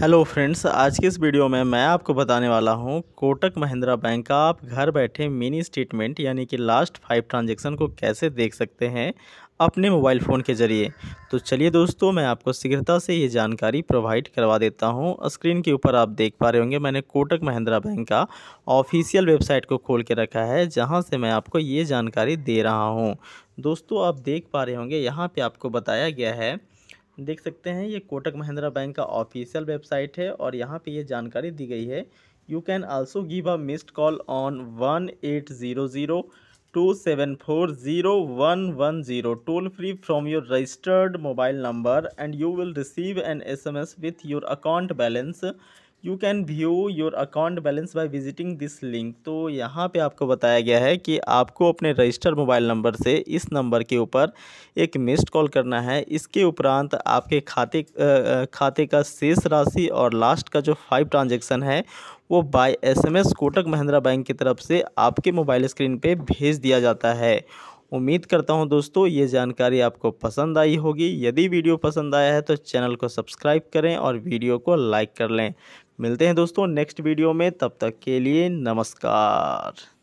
hello friends आज की इस वीडियो में मैं आपको बताने वाला हूं कोटक महिंद्रा बैंक का आप घर बैठे मिनी स्टेटमेंट यानी कि लास्ट फाइव ट्रांजैक्शन को कैसे देख सकते हैं अपने मोबाइल फ़ोन के ज़रिए तो चलिए दोस्तों मैं आपको शीघ्रता से ये जानकारी प्रोवाइड करवा देता हूँ स्क्रीन के ऊपर आप देख पा रहे होंगे मैंने कोटक महिंद्रा बैंक का ऑफिशियल वेबसाइट को खोल के रखा है जहाँ से मैं आपको ये जानकारी दे रहा हूँ दोस्तों आप देख पा रहे होंगे यहाँ पर आपको बताया गया है देख सकते हैं ये कोटक महिंद्रा बैंक का ऑफिशियल वेबसाइट है और यहाँ पे ये जानकारी दी गई है you can also give a missed call on one eight zero zero two seven four zero one one zero toll free from your registered mobile number and you will receive an S M S with your account balance you can view your account balance by visiting this link तो यहाँ पे आपको बताया गया है कि आपको अपने रजिस्टर मोबाइल नंबर से इस नंबर के ऊपर एक मिस्ड कॉल करना है इसके उपरांत आपके खाते खाते का शेष राशि और लास्ट का जो फाइव ट्रांजेक्शन है वो by SMS Kotak Mahindra bank की तरफ से आपके मोबाइल स्क्रीन पे भेज दिया जाता है उम्मीद करता हूं दोस्तों ये जानकारी आपको पसंद आई होगी यदि वीडियो पसंद आया है तो चैनल को सब्सक्राइब करें और वीडियो को लाइक कर लें मिलते हैं दोस्तों नेक्स्ट वीडियो में तब तक के लिए नमस्कार